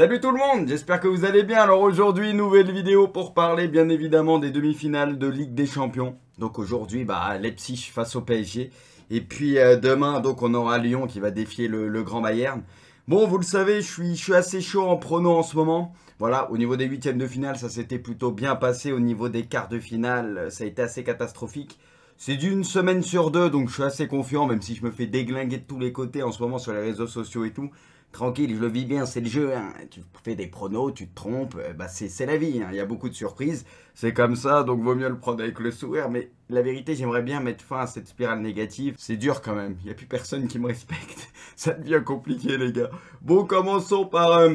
Salut tout le monde, j'espère que vous allez bien. Alors aujourd'hui, nouvelle vidéo pour parler bien évidemment des demi-finales de Ligue des Champions. Donc aujourd'hui, bah, Leipzig face au PSG. Et puis euh, demain, donc on aura Lyon qui va défier le, Grand Bayern. Bon, vous le savez, je suis, je suis assez chaud en prono en ce moment. Voilà, au niveau des huitièmes de finale, ça s'était plutôt bien passé. Au niveau des quarts de finale, ça a été assez catastrophique. C'est d'une semaine sur deux, donc je suis assez confiant, même si je me fais déglinguer de tous les côtés en ce moment sur les réseaux sociaux et tout tranquille, je le vis bien, c'est le jeu. Hein. Tu fais des pronos, tu te trompes, bah c'est la vie. Hein. Il y a beaucoup de surprises, c'est comme ça, donc vaut mieux le prendre avec le sourire. Mais la vérité, j'aimerais bien mettre fin à cette spirale négative. C'est dur quand même, il n'y a plus personne qui me respecte. ça devient compliqué, les gars. Bon, commençons par, euh,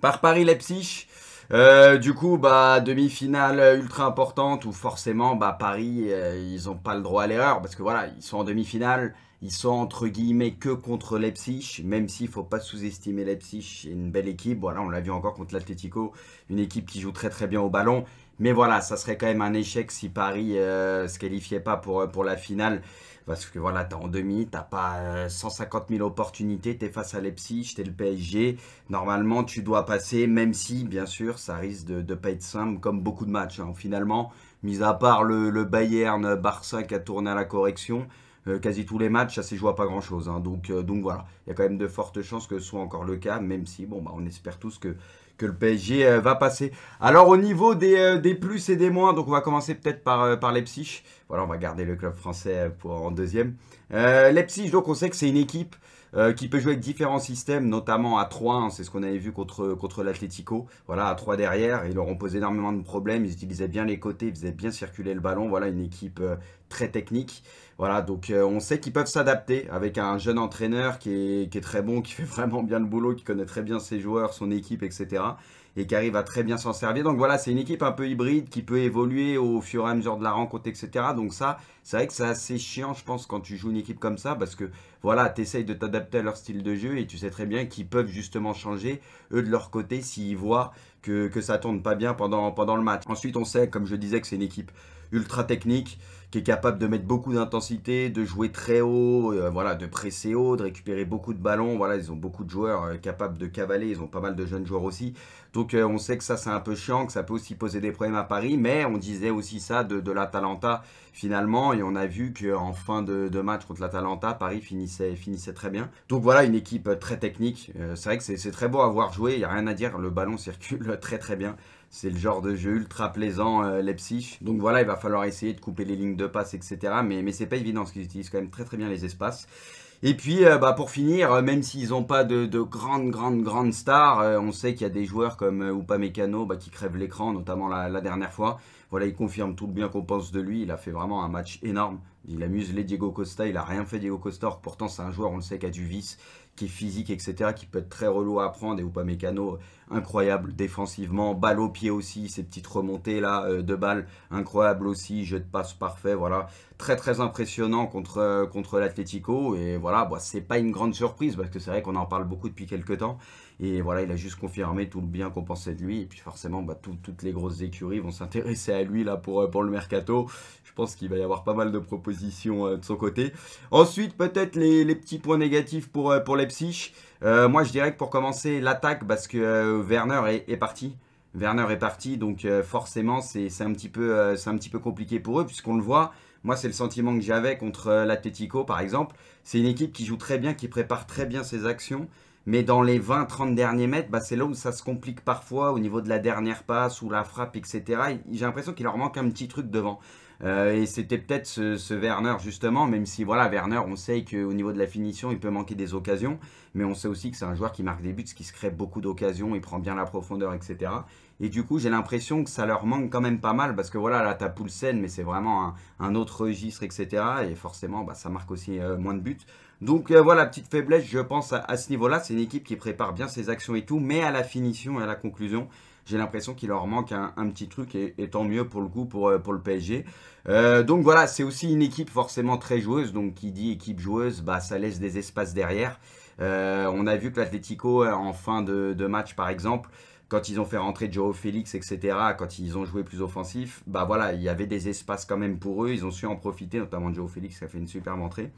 par Paris-Leipzig. Euh, du coup, bah, demi-finale ultra importante où forcément, bah, Paris, euh, ils n'ont pas le droit à l'erreur parce que voilà, ils sont en demi-finale. Ils sont entre guillemets que contre Leipzig, même s'il ne faut pas sous-estimer Leipzig, c'est une belle équipe. Voilà, on l'a vu encore contre l'Atletico, une équipe qui joue très très bien au ballon. Mais voilà, ça serait quand même un échec si Paris ne euh, se qualifiait pas pour, euh, pour la finale. Parce que voilà, t'es en demi, t'as pas 150 euh, 000 opportunités, t'es face à Leipzig, t'es le PSG. Normalement, tu dois passer, même si, bien sûr, ça risque de ne pas être simple, comme beaucoup de matchs. Hein. Finalement, mis à part le, le Bayern-Barça qui a tourné à la correction, euh, quasi tous les matchs, ça se joue à pas grand-chose. Hein. Euh, donc, voilà, il y a quand même de fortes chances que ce soit encore le cas, même si bon, bah, on espère tous que, le PSG euh, va passer. Alors au niveau des, plus et des moins, donc on va commencer peut-être par, par Leipzig. Voilà, on va garder le club français pour, en deuxième. Leipzig, donc on sait que c'est une équipe euh, qui peut jouer avec différents systèmes, notamment à 3, hein, c'est ce qu'on avait vu contre, contre l'Atlético. Voilà, à 3 derrière, ils leur ont posé énormément de problèmes, ils utilisaient bien les côtés, ils faisaient bien circuler le ballon. Voilà, une équipe euh, très technique. Voilà, donc euh, on sait qu'ils peuvent s'adapter avec un jeune entraîneur qui qui est très bon, qui fait vraiment bien le boulot, qui connaît très bien ses joueurs, son équipe, etc et qui arrive à très bien s'en servir. Donc voilà, c'est une équipe un peu hybride qui peut évoluer au fur et à mesure de la rencontre, etc. Donc ça, c'est vrai que c'est assez chiant, je pense, quand tu joues une équipe comme ça, parce que voilà, tu essayes de t'adapter à leur style de jeu et tu sais très bien qu'ils peuvent justement changer, eux de leur côté, s'ils voient que, que ça tourne pas bien pendant, pendant le match. Ensuite, on sait, comme je disais, que c'est une équipe ultra technique, qui est capable de mettre beaucoup d'intensité, de jouer très haut, euh, voilà, de presser haut, de récupérer beaucoup de ballons. Voilà, ils ont beaucoup de joueurs euh, capables de cavaler, ils ont pas mal de jeunes joueurs aussi. Donc euh, on sait que ça c'est un peu chiant, que ça peut aussi poser des problèmes à Paris, mais on disait aussi ça de, de l'Atalanta finalement, et on a vu qu'en fin de, match contre l'Atalanta, Paris finissait, finissait très bien. Donc voilà, une équipe très technique. c'est vrai que c'est très beau à voir jouer, il n'y a rien à dire, le ballon circule très très bien c'est le genre de jeu ultra plaisant, euh, Donc voilà, il va falloir essayer de couper les lignes de passe, etc. Mais, ce c'est pas évident, parce qu'ils utilisent quand même très très bien les espaces. Et puis, euh, bah, pour finir, euh, même s'ils n'ont pas de, de grandes, grandes, grandes stars, euh, on sait qu'il y a des joueurs comme Upamecano bah, qui crèvent l'écran, notamment la, dernière fois. Voilà, il confirme tout le bien qu'on pense de lui. Il a fait vraiment un match énorme. Il amuse les Diego Costa, il a rien fait Diego Costa. Pourtant, c'est un joueur, on le sait, qui a du vice qui est physique, etc., qui peut être très relou à prendre, et ou pas mécano, incroyable défensivement, balle au pied aussi, ces petites remontées là, euh, de balles, incroyable aussi, jeu de passe parfait, voilà, très très impressionnant contre, euh, contre l'Atlético, et voilà, c'est pas une grande surprise, parce que c'est vrai qu'on en parle beaucoup depuis quelques temps, et voilà, il a juste confirmé tout le bien qu'on pensait de lui, et puis forcément, bah, toutes les grosses écuries vont s'intéresser à lui là pour, euh, pour le mercato, je pense qu'il va y avoir pas mal de propositions de son côté. Ensuite, peut-être les, petits points négatifs pour, pour les euh, moi, je dirais que pour commencer, l'attaque, parce que euh, Werner est, parti. Werner est parti, donc euh, forcément, c'est un, petit peu, compliqué pour eux, puisqu'on le voit. Moi, c'est le sentiment que j'avais contre l'Atletico, par exemple. C'est une équipe qui joue très bien, qui prépare très bien ses actions. Mais dans les 20-30 derniers mètres, bah, c'est là où ça se complique parfois au niveau de la dernière passe ou la frappe, etc. J'ai l'impression qu'il leur manque un petit truc devant. Euh, et c'était peut-être ce, Werner justement, même si voilà, Werner, on sait qu'au niveau de la finition, il peut manquer des occasions, mais on sait aussi que c'est un joueur qui marque des buts, qui se crée beaucoup d'occasions, il prend bien la profondeur, etc. Et du coup, j'ai l'impression que ça leur manque quand même pas mal, parce que voilà, là, t'as Poulsen, mais c'est vraiment un, autre registre, etc. Et forcément, bah, ça marque aussi euh, moins de buts. Donc euh, voilà, petite faiblesse, je pense, à, à ce niveau-là. C'est une équipe qui prépare bien ses actions et tout, mais à la finition et à la conclusion, j'ai l'impression qu'il leur manque un, petit truc et, tant mieux pour le coup pour, euh, pour le PSG. Euh, donc voilà, c'est aussi une équipe forcément très joueuse. Donc qui dit équipe joueuse, bah, ça laisse des espaces derrière. Euh, on a vu que l'Atletico, en fin de, match par exemple, quand ils ont fait rentrer Joe Félix, etc., quand ils ont joué plus offensif, bah voilà, il y avait des espaces quand même pour eux. Ils ont su en profiter, notamment Joe Félix qui a fait une superbe entrée.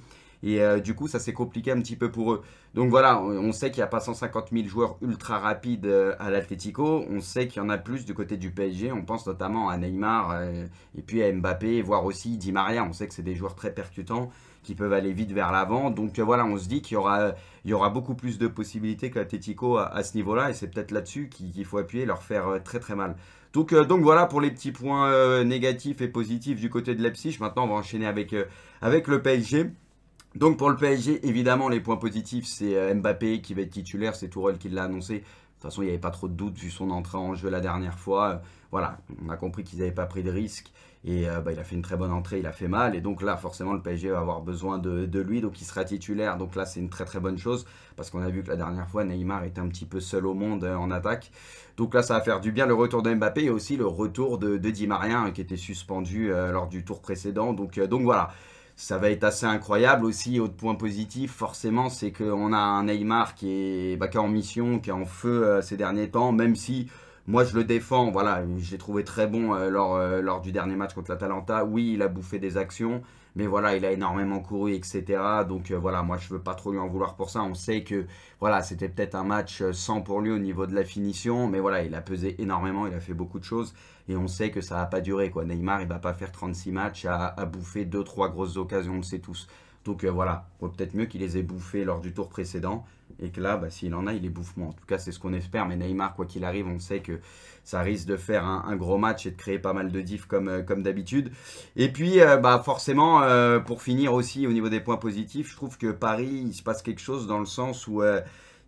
Et euh, du coup, ça s'est compliqué un petit peu pour eux. Donc voilà, on, sait qu'il n'y a pas 150 000 joueurs ultra rapides euh, à l'Atletico. On sait qu'il y en a plus du côté du PSG. On pense notamment à Neymar euh, et puis à Mbappé, voire aussi Di Maria. On sait que c'est des joueurs très percutants qui peuvent aller vite vers l'avant. Donc voilà, on se dit qu'il y aura, il y aura beaucoup plus de possibilités que l'Atletico à, ce niveau-là. Et c'est peut-être là-dessus qu'il faut appuyer, leur faire très très mal. Donc, donc, voilà pour les petits points négatifs et positifs du côté de Leipzig. Maintenant, on va enchaîner avec, avec le PSG. Donc pour le PSG, évidemment, les points positifs, c'est euh, Mbappé qui va être titulaire, c'est Tourelle qui l'a annoncé. De toute façon, il n'y avait pas trop de doute vu son entrée en jeu la dernière fois. Euh, voilà, on a compris qu'ils n'avaient pas pris de risque. Et euh, bah, il a fait une très bonne entrée, il a fait mal. Et donc là, forcément, le PSG va avoir besoin de, lui. Donc il sera titulaire. Donc là, c'est une très très bonne chose. Parce qu'on a vu que la dernière fois, Neymar était un petit peu seul au monde en attaque. Donc là, ça va faire du bien le retour de Mbappé et aussi le retour de, de Di Maria hein, qui était suspendu lors du tour précédent. Donc, donc voilà ça va être assez incroyable aussi. Autre point positif, forcément, c'est qu'on a un Neymar qui est, bah, en mission, qui est en feu euh, ces derniers temps, même si moi je le défends. Voilà, je l'ai trouvé très bon euh, lors, euh, lors, du dernier match contre l'Atalanta. Oui, il a bouffé des actions, mais voilà, il a énormément couru, etc. Donc euh, voilà, moi je veux pas trop lui en vouloir pour ça. On sait que voilà, c'était peut-être un match euh, sans pour lui au niveau de la finition, mais voilà, il a pesé énormément, il a fait beaucoup de choses et on sait que ça n'a pas duré. quoi. Neymar, il va pas faire 36 matchs à, à bouffer 2 trois grosses occasions, on le sait tous. Donc il euh, voilà, peut-être mieux qu'il les ait bouffés lors du tour précédent et que là, bah, s'il en a, il les bouffe moins. En tout cas, c'est ce qu'on espère. Mais Neymar, quoi qu'il arrive, on sait que ça risque de faire un, gros match et de créer pas mal de diffs comme, euh, d'habitude. Et puis, euh, bah, forcément, pour finir aussi au niveau des points positifs, je trouve que Paris, il se passe quelque chose dans le sens où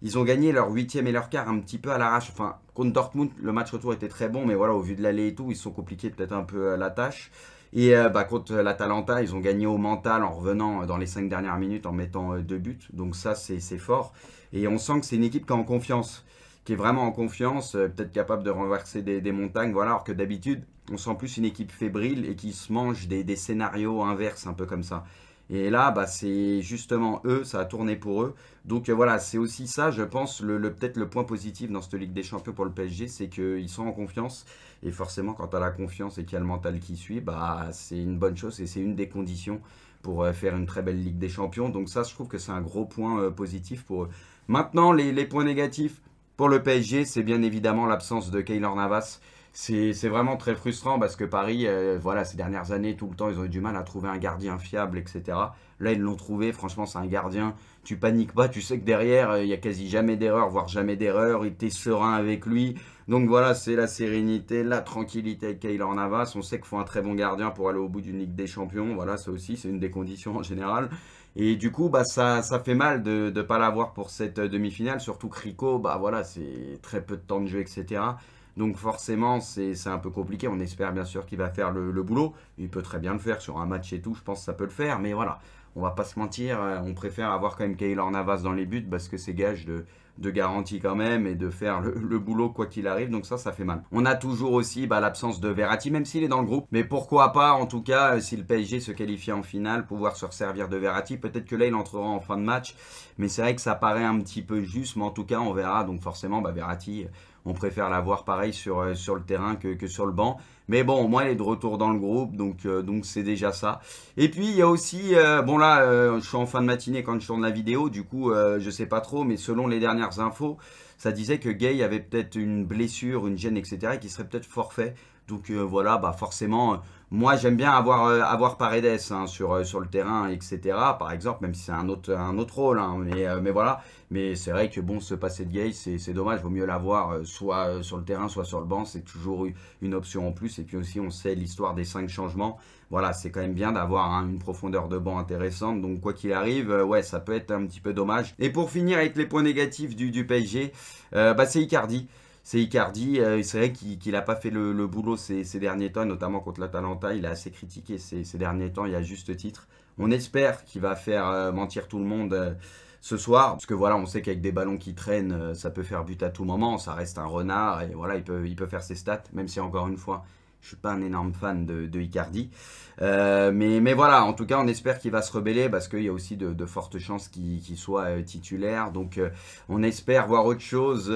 ils ont gagné leur huitième et leur quart un petit peu à l'arrache. Enfin, contre Dortmund, le match retour était très bon, mais voilà, au vu de l'aller et tout, ils sont compliqués peut-être un peu la tâche. Et euh, bah, contre l'Atalanta, ils ont gagné au mental en revenant euh, dans les cinq dernières minutes en mettant euh, deux buts. Donc ça, c'est fort. Et on sent que c'est une équipe qui est en confiance, qui est vraiment en confiance, peut-être capable de renverser des, montagnes. Voilà, alors que d'habitude, on sent plus une équipe fébrile et qui se mange des, scénarios inverses, un peu comme ça. Et là, bah, c'est justement eux, ça a tourné pour eux. Donc voilà, c'est aussi ça, je pense, peut-être le point positif dans cette Ligue des Champions pour le PSG, c'est qu'ils sont en confiance. Et forcément, quand tu as la confiance et qu'il y a le mental qui suit, bah, c'est une bonne chose et c'est une des conditions pour euh, faire une très belle Ligue des Champions. Donc ça, je trouve que c'est un gros point euh, positif pour eux. Maintenant, les, les points négatifs pour le PSG, c'est bien évidemment l'absence de Keylor Navas c'est vraiment très frustrant parce que Paris, euh, voilà, ces dernières années, tout le temps, ils ont eu du mal à trouver un gardien fiable, etc. Là, ils l'ont trouvé. Franchement, c'est un gardien. Tu paniques pas. Tu sais que derrière, euh, il y n'y a quasi jamais d'erreur, voire jamais d'erreur. Il était serein avec lui. Donc voilà, c'est la sérénité, la tranquillité avec Kaylor Navas. On sait qu'il faut un très bon gardien pour aller au bout d'une Ligue des Champions. Voilà, ça aussi, c'est une des conditions en général. Et du coup, bah, ça, fait mal de ne pas l'avoir pour cette euh, demi-finale. Surtout que Rico, bah, voilà, c'est très peu de temps de jeu, etc. Donc forcément, c'est un peu compliqué. On espère bien sûr qu'il va faire le, boulot. Il peut très bien le faire sur un match et tout. Je pense que ça peut le faire. Mais voilà, on va pas se mentir. Euh, on préfère avoir quand même Kaylor Navas dans les buts parce que c'est gage de, garantie quand même et de faire le, boulot quoi qu'il arrive. Donc ça, ça fait mal. On a toujours aussi bah, l'absence de Verratti, même s'il est dans le groupe. Mais pourquoi pas, en tout cas, euh, si le PSG se qualifie en finale, pouvoir se servir de Verratti. Peut-être que là, il entrera en fin de match. Mais c'est vrai que ça paraît un petit peu juste. Mais en tout cas, on verra. Donc forcément, bah, Verratti euh, on préfère l'avoir pareil sur, euh, sur le terrain que, que, sur le banc. Mais bon, au moins, elle est de retour dans le groupe, donc euh, donc c'est déjà ça. Et puis, il y a aussi, euh, bon là, je suis en fin de matinée quand je tourne la vidéo, du coup, je sais pas trop, mais selon les dernières infos, ça disait que Gay avait peut-être une blessure, une gêne, etc., et serait peut-être forfait. Donc voilà, bah forcément, moi, j'aime bien avoir, euh, avoir Paredes hein, sur, euh, sur le terrain, etc. Par exemple, même si c'est un autre, un autre rôle. Hein, mais, euh, mais voilà. Mais c'est vrai que bon, se passer de Gay, c'est dommage. Vaut mieux l'avoir soit sur le terrain, soit sur le banc. C'est toujours une option en plus. Et puis aussi, on sait l'histoire des cinq changements. Voilà, c'est quand même bien d'avoir hein, une profondeur de banc intéressante. Donc, quoi qu'il arrive, ouais, ça peut être un petit peu dommage. Et pour finir avec les points négatifs du, du PSG, bah, c'est Icardi c'est Icardi. Euh, c'est vrai qu'il n'a pas fait le, boulot ces, derniers temps, notamment contre l'Atalanta. Il a assez critiqué ces, derniers temps, y a juste titre. On espère qu'il va faire euh, mentir tout le monde euh, ce soir, parce que voilà, on sait qu'avec des ballons qui traînent, ça peut faire but à tout moment. Ça reste un renard, et voilà, il peut, il peut faire ses stats, même si encore une fois, je suis pas un énorme fan de, Icardi. Euh, mais, mais, voilà, en tout cas, on espère qu'il va se rebeller parce qu'il y a aussi de, fortes chances qu'il soit euh, titulaire. Donc, euh, on espère voir autre chose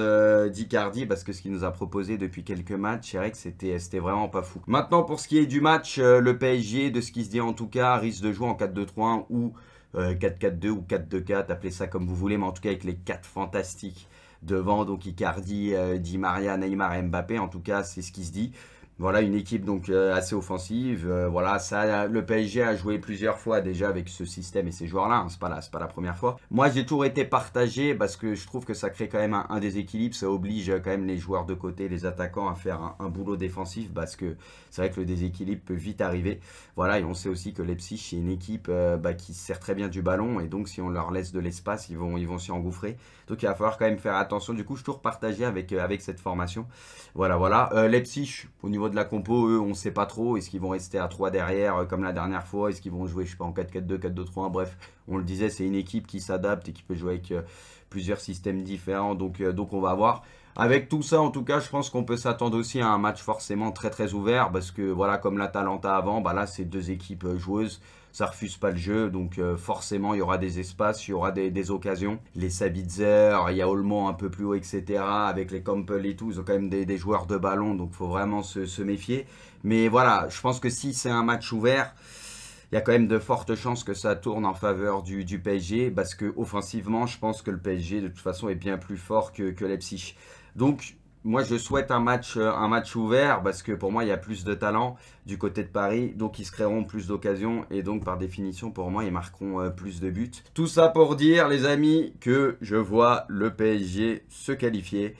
d'Icardi parce que ce qu'il nous a proposé depuis quelques matchs, c'est vrai que c'était vraiment pas fou. Maintenant, pour ce qui est du match, le PSG, de ce qui se dit en tout cas, risque de jouer en 4-2-3-1 ou 4-4-2 ou 4-2-4, appelez ça comme vous voulez, mais en tout cas avec les 4 fantastiques devant, donc Icardi, Di Maria, Neymar, Mbappé, en tout cas c'est ce qui se dit. Voilà, une équipe donc euh, assez offensive. Euh, voilà, ça, le PSG a joué plusieurs fois déjà avec ce système et ces joueurs-là. Hein. c'est pas, là, pas la première fois. Moi, j'ai toujours été partagé parce que je trouve que ça crée quand même un, déséquilibre. Ça oblige euh, quand même les joueurs de côté, les attaquants à faire un, boulot défensif parce que c'est vrai que le déséquilibre peut vite arriver. Voilà, et on sait aussi que Leipzig c'est une équipe bah, qui sert très bien du ballon et donc si on leur laisse de l'espace, ils vont ils vont s'y engouffrer. Donc il va falloir quand même faire attention. Du coup, je suis toujours partagé avec, avec cette formation. Voilà, voilà. Euh, Leipzig, au niveau de la compo, eux, on ne sait pas trop. Est-ce qu'ils vont rester à 3 derrière euh, comme la dernière fois Est-ce qu'ils vont jouer, je sais pas, en 4-4-2, 2 3 Bref, on le disait, c'est une équipe qui s'adapte et qui peut jouer avec euh, plusieurs systèmes différents. Donc, euh, donc on va voir. Avec tout ça, en tout cas, je pense qu'on peut s'attendre aussi à un match forcément très très ouvert parce que voilà, comme l'Atalanta avant, bah là, c'est deux équipes joueuses ça refuse pas le jeu, donc euh, forcément il y aura des espaces, il y aura des, occasions. Les Sabitzer, il y a Olmo un peu plus haut, etc. Avec les Campbell et tout, ils ont quand même des, joueurs de ballon, donc faut vraiment se, méfier. Mais voilà, je pense que si c'est un match ouvert, il y a quand même de fortes chances que ça tourne en faveur du, PSG, parce que offensivement, je pense que le PSG de toute façon est bien plus fort que, que Leipzig. Donc moi, je souhaite un match, euh, un match ouvert parce que pour moi, il y a plus de talent du côté de Paris. Donc, ils se créeront plus d'occasions et donc, par définition, pour moi, ils marqueront euh, plus de buts. Tout ça pour dire, les amis, que je vois le PSG se qualifier.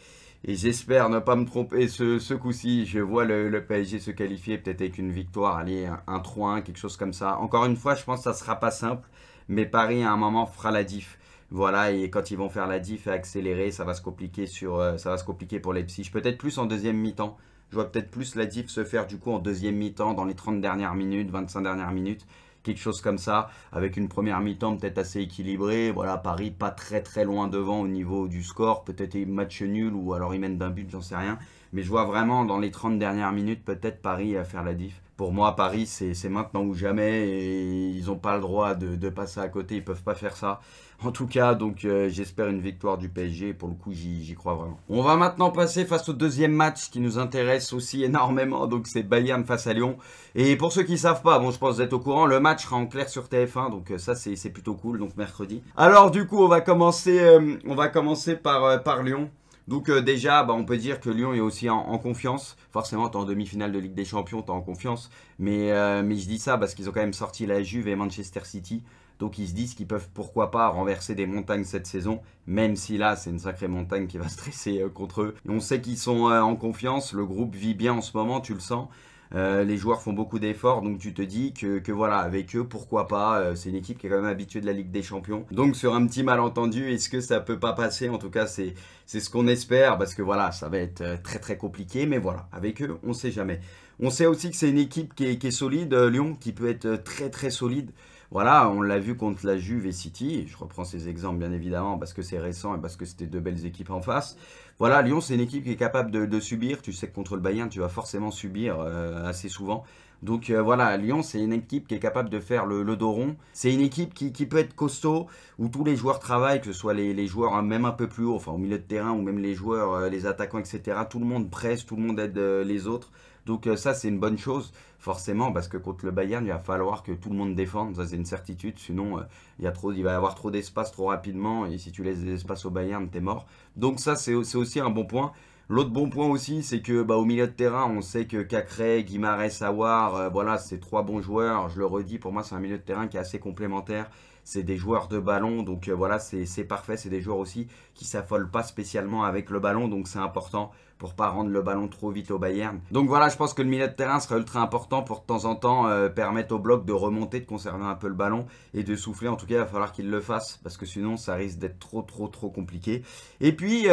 Et j'espère ne pas me tromper ce, coup-ci. Je vois le, PSG se qualifier peut-être avec une victoire, allez, un, 3-1, quelque chose comme ça. Encore une fois, je pense que ça ne sera pas simple. Mais Paris, à un moment, fera la diff'. Voilà, et quand ils vont faire la diff et accélérer, ça va se compliquer, sur, euh, ça va se pour les psyches. Peut-être plus en deuxième mi-temps. Je vois peut-être plus la diff se faire du coup en deuxième mi-temps, dans les 30 dernières minutes, 25 dernières minutes quelque chose comme ça, avec une première mi-temps peut-être assez équilibrée. Voilà, Paris pas très très loin devant au niveau du score, peut-être match nul ou alors ils mènent d'un but, j'en sais rien. Mais je vois vraiment dans les 30 dernières minutes peut-être Paris à faire la diff. Pour moi, Paris, c'est maintenant ou jamais. Et ils n'ont pas le droit de, passer à côté. Ils peuvent pas faire ça. En tout cas, donc euh, j'espère une victoire du PSG. Pour le coup, j'y crois vraiment. On va maintenant passer face au deuxième match qui nous intéresse aussi énormément. Donc c'est Bayern face à Lyon. Et pour ceux qui ne savent pas, bon, je pense que vous êtes au courant. Le match sera en clair sur TF1. Donc euh, ça, c'est plutôt cool. Donc mercredi. Alors du coup, on va commencer, euh, on va commencer par, par Lyon. Donc euh, déjà, bah, on peut dire que Lyon est aussi en, confiance. Forcément, tu en demi-finale de Ligue des Champions, tu en confiance. Mais, euh, mais je dis ça parce qu'ils ont quand même sorti la Juve et Manchester City. Donc ils se disent qu'ils peuvent pourquoi pas renverser des montagnes cette saison, même si là c'est une sacrée montagne qui va stresser euh, contre eux. on sait qu'ils sont en confiance, le groupe vit bien en ce moment, tu le sens. Euh, les joueurs font beaucoup d'efforts, donc tu te dis que, voilà, avec eux, pourquoi pas. Euh, c'est une équipe qui est quand même habituée de la Ligue des Champions. Donc sur un petit malentendu, est-ce que ça peut pas passer En tout cas, c'est ce qu'on espère, parce que voilà, ça va être euh, très très compliqué, mais voilà, avec eux, on ne sait jamais. On sait aussi que c'est une équipe qui est, solide, Lyon, qui peut être très très solide. Voilà, on l'a vu contre la Juve et City. Je reprends ces exemples bien évidemment parce que c'est récent et parce que c'était deux belles équipes en face. Voilà, Lyon, c'est une équipe qui est capable de, subir. Tu sais que contre le Bayern, tu vas forcément subir euh, assez souvent. Donc euh, voilà, Lyon, c'est une équipe qui est capable de faire le, le dos rond. C'est une équipe qui, peut être costaud, où tous les joueurs travaillent, que ce soit les, joueurs hein, même un peu plus haut, enfin au milieu de terrain, ou même les joueurs, euh, les attaquants, etc. Tout le monde presse, tout le monde aide euh, les autres. Donc ça, c'est une bonne chose, forcément, parce que contre le Bayern, il va falloir que tout le monde défende, ça c'est une certitude. Sinon, il, y a il va y avoir trop d'espace trop rapidement, et si tu laisses des espaces au Bayern, t'es mort. Donc ça, c'est aussi un bon point. L'autre bon point aussi, c'est que bah, au milieu de terrain, on sait que Cacré, Guimarães, Sawar, euh, voilà, c'est trois bons joueurs. Je le redis, pour moi, c'est un milieu de terrain qui est assez complémentaire. C'est des joueurs de ballon, donc euh, voilà, c'est parfait. C'est des joueurs aussi qui s'affolent pas spécialement avec le ballon, donc c'est important pour pas rendre le ballon trop vite au Bayern. Donc voilà, je pense que le milieu de terrain sera ultra important pour de temps en temps euh, permettre au bloc de remonter, de conserver un peu le ballon et de souffler. En tout cas, il va falloir qu'il le fasse parce que sinon, ça risque d'être trop, trop, trop compliqué. Et puis,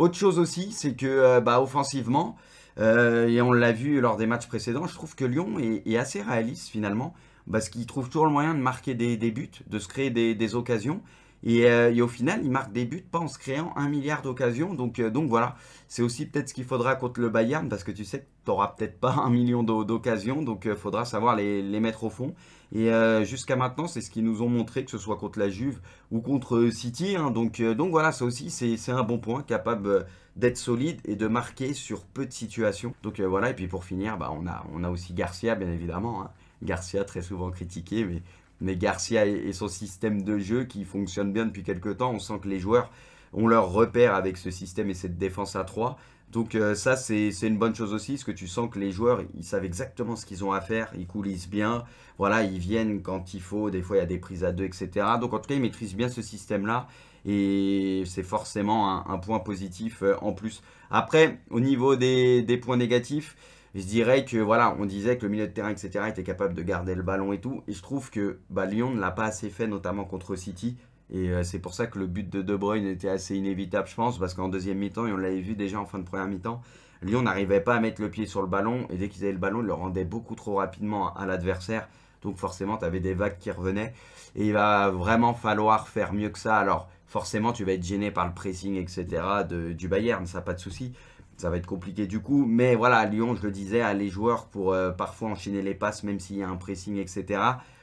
autre chose aussi, c'est que euh, bah, offensivement, euh, et on l'a vu lors des matchs précédents, je trouve que Lyon est, assez réaliste finalement, parce qu'il trouve toujours le moyen de marquer des, buts, de se créer des occasions. Euh, et, au final, il marque des buts pas en se créant un milliard d'occasions. Donc, euh, donc voilà, c'est aussi peut-être ce qu'il faudra contre le Bayern parce que tu sais que tu n'auras peut-être pas un million d'occasions. Donc il euh, faudra savoir les, mettre au fond. Et jusqu'à maintenant, c'est ce qu'ils nous ont montré, que ce soit contre la Juve ou contre City. Hein. donc, donc voilà, ça aussi, c'est un bon point, capable d'être solide et de marquer sur peu de situations. Donc voilà, et puis pour finir, bah, on, a, on a aussi Garcia, bien évidemment. Hein. Garcia très souvent critiqué, mais mais Garcia et son système de jeu qui fonctionne bien depuis quelques temps. On sent que les joueurs ont leur repère avec ce système et cette défense à 3. Donc euh, ça, c'est une bonne chose aussi, parce que tu sens que les joueurs, ils savent exactement ce qu'ils ont à faire, ils coulissent bien, voilà, ils viennent quand il faut, des fois il y a des prises à deux, etc. Donc en tout cas, ils maîtrisent bien ce système-là, et c'est forcément un, point positif euh, en plus. Après, au niveau des points négatifs, je dirais que voilà, on disait que le milieu de terrain, etc., était capable de garder le ballon et tout. Et je trouve que bah, Lyon ne l'a pas assez fait, notamment contre City. Et euh, c'est pour ça que le but de De Bruyne était assez inévitable, je pense, parce qu'en deuxième mi-temps, et on l'avait vu déjà en fin de première mi-temps, Lyon n'arrivait pas à mettre le pied sur le ballon. Et dès qu'ils avaient le ballon, ils le rendaient beaucoup trop rapidement à l'adversaire. Donc forcément, tu avais des vagues qui revenaient. Et il va vraiment falloir faire mieux que ça. Alors forcément, tu vas être gêné par le pressing, etc. du Bayern, ça pas de souci ça va être compliqué du coup. Mais voilà, à Lyon, je le disais, à les joueurs pour euh, parfois enchaîner les passes, même s'il y a un pressing, etc.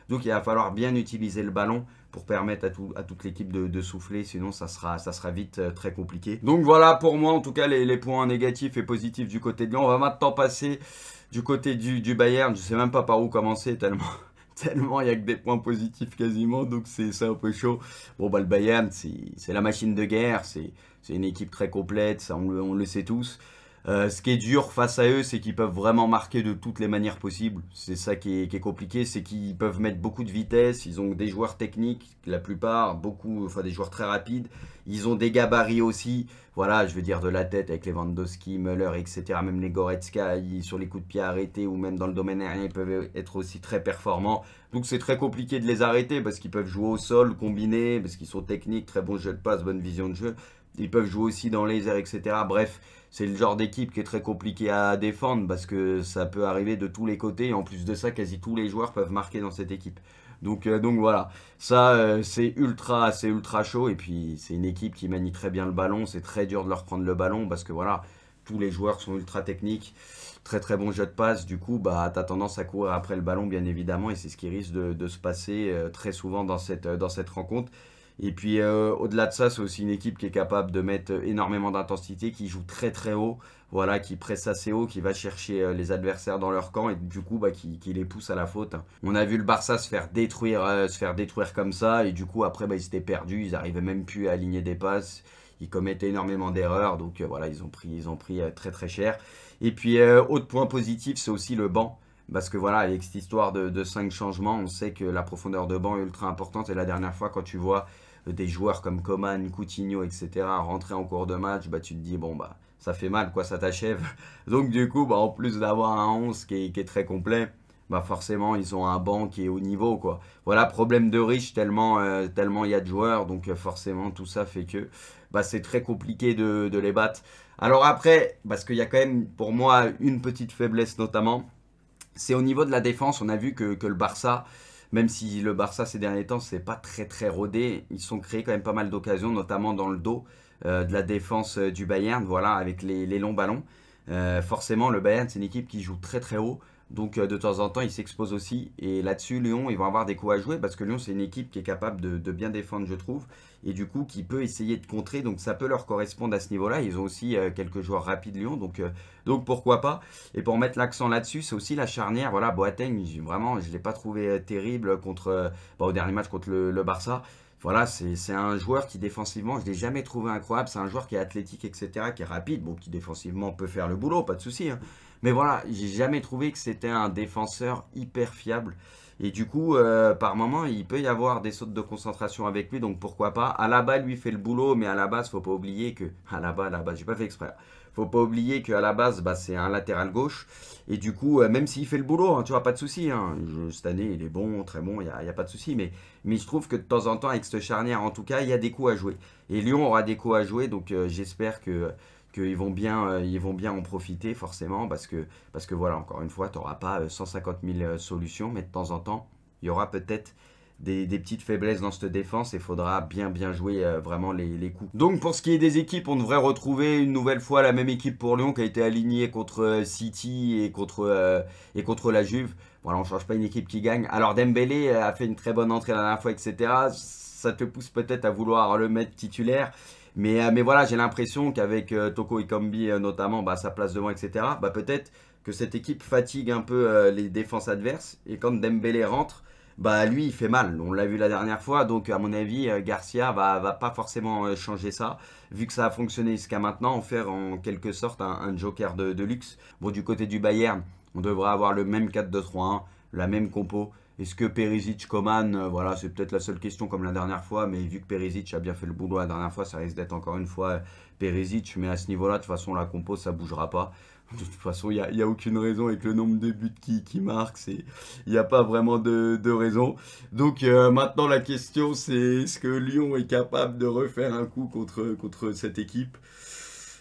Donc il va falloir bien utiliser le ballon pour permettre à, toute l'équipe de, souffler, sinon ça sera, ça sera vite euh, très compliqué. Donc voilà pour moi en tout cas les, points négatifs et positifs du côté de Lyon. On va maintenant passer du côté du, du Bayern, je ne sais même pas par où commencer tellement tellement il y a que des points positifs quasiment, donc c'est un peu chaud. Bon, bah, le Bayern, c'est la machine de guerre, c'est une équipe très complète, ça on le sait tous. Euh, ce qui est dur face à eux, c'est qu'ils peuvent vraiment marquer de toutes les manières possibles. C'est ça qui est, compliqué, c'est qu'ils peuvent mettre beaucoup de vitesse. Ils ont des joueurs techniques, la plupart, beaucoup, enfin des joueurs très rapides. Ils ont des gabarits aussi. Voilà, je veux dire de la tête avec Lewandowski, Muller, Müller, etc. Même les Goretzka, sur les coups de pied arrêtés ou même dans le domaine aérien, ils peuvent être aussi très performants. Donc c'est très compliqué de les arrêter parce qu'ils peuvent jouer au sol, combiner, parce qu'ils sont techniques, très bons jeu de passe, bonne vision de jeu. Ils peuvent jouer aussi dans les airs, etc. Bref, c'est le genre d'équipe qui est très compliqué à défendre parce que ça peut arriver de tous les côtés. Et en plus de ça, quasi tous les joueurs peuvent marquer dans cette équipe. Donc, euh, donc voilà, ça euh, c'est ultra, c'est ultra chaud. Et puis c'est une équipe qui manie très bien le ballon. C'est très dur de leur prendre le ballon parce que voilà, tous les joueurs sont ultra techniques, très très bon jeu de passe. Du coup, bah as tendance à courir après le ballon bien évidemment et c'est ce qui risque de, se passer euh, très souvent dans cette dans cette rencontre. Et puis euh, au-delà de ça, c'est aussi une équipe qui est capable de mettre euh, énormément d'intensité, qui joue très très haut, voilà, qui presse assez haut, qui va chercher euh, les adversaires dans leur camp et du coup bah, qui, les pousse à la faute. On a vu le Barça se faire détruire, se faire détruire comme ça et du coup après bah, ils étaient perdus, ils arrivaient même plus à aligner des passes. Ils commettaient énormément d'erreurs, donc voilà, ils ont pris, ils ont pris très très cher. Et puis, autre point positif, c'est aussi le banc parce que voilà, avec cette histoire de, de 5 changements, on sait que la profondeur de banc est ultra importante. Et la dernière fois, quand tu vois euh, des joueurs comme Coman, Coutinho, etc. rentrer en cours de match, bah, tu te dis, bon, bah, ça fait mal, quoi, ça t'achève. Donc du coup, bah, en plus d'avoir un 11 qui est, très complet, bah forcément ils ont un banc qui est au niveau quoi. Voilà problème de riche tellement euh, tellement il y a de joueurs donc euh, forcément tout ça fait que bah, c'est très compliqué de, les battre. Alors après parce qu'il y a quand même pour moi une petite faiblesse notamment c'est au niveau de la défense on a vu que, que le Barça même si le Barça ces derniers temps c'est pas très très rodé, ils sont créés quand même pas mal d'occasions, notamment dans le dos euh, de la défense euh, du Bayern, voilà, avec les, longs ballons. Euh, forcément, le Bayern c'est une équipe qui joue très très haut, donc euh, de temps en temps, ils s'exposent aussi. Et là-dessus, Lyon, ils vont avoir des coups à jouer parce que Lyon, c'est une équipe qui est capable de, bien défendre, je trouve. Et du coup, qui peut essayer de contrer. Donc ça peut leur correspondre à ce niveau-là. Ils ont aussi euh, quelques joueurs rapides Lyon. Donc, euh, donc pourquoi pas. Et pour mettre l'accent là-dessus, c'est aussi la charnière. Voilà, Boateng, vraiment, je ne l'ai pas trouvé terrible contre, bah, au dernier match contre le, Barça voilà, c'est un joueur qui défensivement, je ne l'ai jamais trouvé incroyable. C'est un joueur qui est athlétique, etc., qui est rapide, bon, qui défensivement peut faire le boulot, pas de souci. Hein. Mais voilà, j'ai jamais trouvé que c'était un défenseur hyper fiable. Et du coup, euh, par moment, il peut y avoir des sautes de concentration avec lui, donc pourquoi pas. À la base, lui fait le boulot, mais à la base, faut pas oublier que... À la base, à la base, j'ai pas fait exprès. Faut pas oublier qu'à la base, bah, c'est un latéral gauche. Et du coup, euh, même s'il fait le boulot, hein, tu vois, pas de souci. Hein. Cette année, il est bon, très bon, il n'y a, pas de souci. Mais, mais je trouve que de temps en temps, avec cette charnière, en tout cas, il y a des coups à jouer. Et Lyon aura des coups à jouer, donc euh, j'espère que qu'ils vont, bien, euh, ils vont bien en profiter forcément parce que, parce que voilà, encore une fois, tu n'auras pas 150 euh, 000 euh, solutions, mais de temps en temps, il y aura peut-être des, petites faiblesses dans cette défense et il faudra bien bien jouer vraiment les, les, coups. Donc pour ce qui est des équipes, on devrait retrouver une nouvelle fois la même équipe pour Lyon qui a été alignée contre City et contre, et contre la Juve. Voilà, on ne change pas une équipe qui gagne. Alors Dembélé a fait une très bonne entrée la dernière fois, etc. Ça te pousse peut-être à vouloir le mettre titulaire. Mais, euh, mais voilà, j'ai l'impression qu'avec euh, Toko Ikambi euh, notamment, bah, sa place devant, etc., bah, peut-être que cette équipe fatigue un peu les défenses adverses. Et quand Dembélé rentre, bah lui il fait mal, on l'a vu la dernière fois, donc à mon avis Garcia va, va pas forcément changer ça, vu que ça a fonctionné jusqu'à maintenant, en faire en quelque sorte un, joker de, luxe. Bon du côté du Bayern, on devrait avoir le même 4-2-3-1, la même compo, est-ce que Perisic, Coman, euh, voilà, c'est peut-être la seule question comme la dernière fois, mais vu que Perisic a bien fait le boulot la dernière fois, ça risque d'être encore une fois euh, Perisic. Mais à ce niveau-là, de toute façon, la compo, ça bougera pas. De toute façon, il n'y a, a, aucune raison avec le nombre de buts qui, marquent, marque. Il n'y a pas vraiment de, raison. Donc euh, maintenant, la question, c'est est-ce que Lyon est capable de refaire un coup contre, contre cette équipe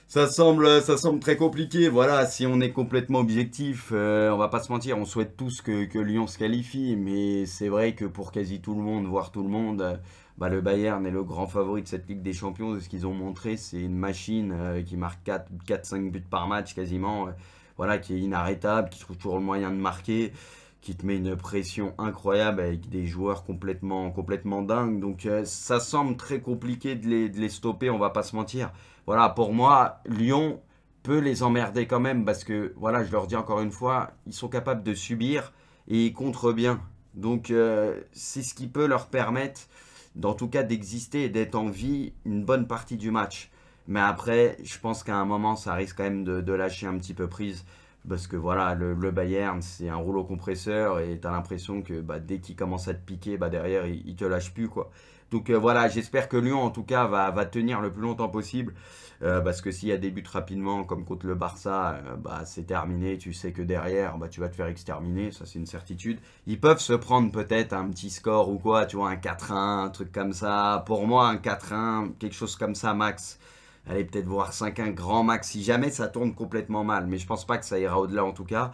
ça semble, ça semble très compliqué. Voilà, si on est complètement objectif, euh, on va pas se mentir, on souhaite tous que, que Lyon se qualifie, mais c'est vrai que pour quasi tout le monde, voire tout le monde, euh, bah, le Bayern est le grand favori de cette Ligue des Champions. De ce qu'ils ont montré, c'est une machine euh, qui marque 4-5 buts par match quasiment, voilà, qui est inarrêtable, qui trouve toujours le moyen de marquer qui te met une pression incroyable avec des joueurs complètement, complètement dingues. Donc euh, ça semble très compliqué de les, stopper, on va pas se mentir. Voilà, pour moi, Lyon peut les emmerder quand même parce que, voilà, je leur dis encore une fois, ils sont capables de subir et ils contre bien. Donc euh, c'est ce qui peut leur permettre, dans tout cas, d'exister et d'être en vie une bonne partie du match. Mais après, je pense qu'à un moment, ça risque quand même de lâcher un petit peu prise parce que voilà, le, Bayern, c'est un rouleau compresseur et t'as l'impression que bah, dès qu'il commence à te piquer, bah, derrière, il, te lâche plus. quoi. Donc euh, voilà, j'espère que Lyon, en tout cas, va, tenir le plus longtemps possible. Euh, parce que s'il y a des buts rapidement, comme contre le Barça, euh, bah, c'est terminé. Tu sais que derrière, tu vas te faire exterminer. Ça, c'est une certitude. Ils peuvent se prendre peut-être un petit score ou quoi. Tu vois, un 4-1, un truc comme ça. Pour moi, un 4-1, quelque chose comme ça, max. Allez, peut-être voir 5-1 grand max si jamais ça tourne complètement mal. Mais je pense pas que ça ira au-delà en tout cas.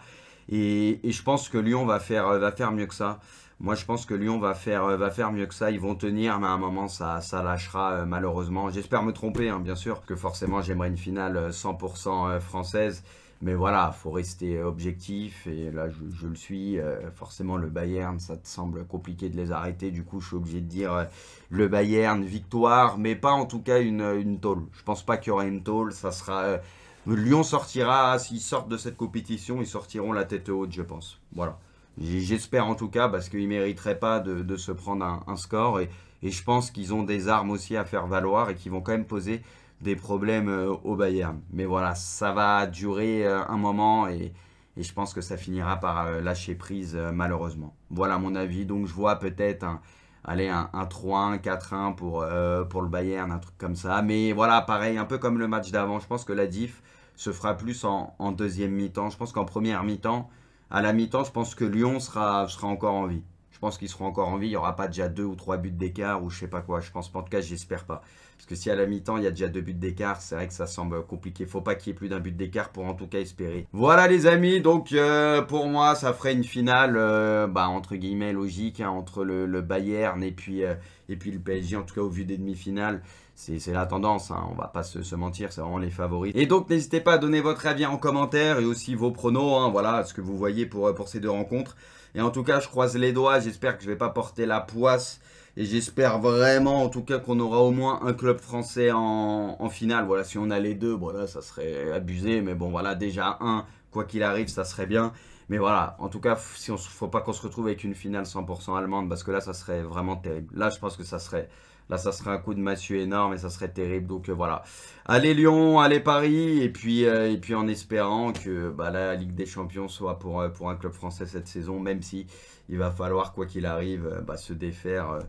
Et, je pense que Lyon va faire, euh, va faire mieux que ça. Moi, je pense que Lyon va faire, euh, va faire mieux que ça. Ils vont tenir, mais à un moment, ça, ça lâchera euh, malheureusement. J'espère me tromper, hein, bien sûr, que forcément, j'aimerais une finale 100% française. Mais voilà, faut rester objectif. Et là, je, le suis. Euh, forcément, le Bayern, ça te semble compliqué de les arrêter. Du coup, je suis obligé de dire euh, le Bayern, victoire, mais pas en tout cas une, une tôle. Je pense pas qu'il y aura une tôle. Ça sera. Euh, Lyon sortira, s'ils sortent de cette compétition, ils sortiront la tête haute, je pense. Voilà. J'espère en tout cas, parce qu'ils ne mériteraient pas de, se prendre un, score. Et, et je pense qu'ils ont des armes aussi à faire valoir et qu'ils vont quand même poser des problèmes euh, au Bayern. Mais voilà, ça va durer euh, un moment et, je pense que ça finira par euh, lâcher prise malheureusement. Voilà mon avis, donc je vois peut-être un, un, 3-1, 4-1 pour, pour le Bayern, un truc comme ça. Mais voilà, pareil, un peu comme le match d'avant, je pense que la diff se fera plus en, deuxième mi-temps. Je pense qu'en première mi-temps, à la mi-temps, je pense que Lyon sera encore en vie. Je pense qu'ils seront encore en vie. Il n'y aura pas déjà deux ou trois buts d'écart ou je sais pas quoi. Je pense pas. En tout cas, j'espère pas. Parce que si à la mi-temps, il y a déjà deux buts d'écart, c'est vrai que ça semble compliqué. il Faut pas qu'il y ait plus d'un but d'écart pour en tout cas espérer. Voilà les amis. Donc euh, pour moi, ça ferait une finale euh, bah, entre guillemets logique hein, entre le, Bayern et puis, euh, et puis le PSG. En tout cas, au vu des demi-finales c'est la tendance, on hein. on va pas se, mentir, c'est vraiment les favoris. Et donc n'hésitez pas à donner votre avis en commentaire et aussi vos pronos, hein. voilà ce que vous voyez pour, pour ces deux rencontres. Et en tout cas, je croise les doigts. J'espère que je ne vais pas porter la poisse. Et j'espère vraiment, en tout cas, qu'on aura au moins un club français en, finale. Voilà, si on a les deux, voilà, ça serait abusé. Mais bon, voilà, déjà un, quoi qu'il arrive, ça serait bien. Mais voilà, en tout cas, si on, faut pas qu'on se retrouve avec une finale 100% allemande, parce que là, ça serait vraiment terrible. Là, je pense que ça serait, Là, ça serait un coup de massue énorme et ça serait terrible. Donc euh, voilà. Allez Lyon, allez Paris. Et puis, euh, et puis en espérant que bah, la Ligue des Champions soit pour, euh, pour un club français cette saison, même si il va falloir, quoi qu'il arrive, bah, se défaire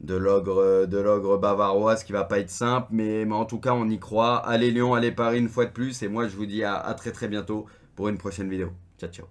de l'ogre de l'ogre bavarois, ce qui va pas être simple. Mais, mais en tout cas, on y croit. Allez Lyon, allez Paris une fois de plus. Et moi, je vous dis à très très bientôt pour une prochaine vidéo. Ciao, ciao.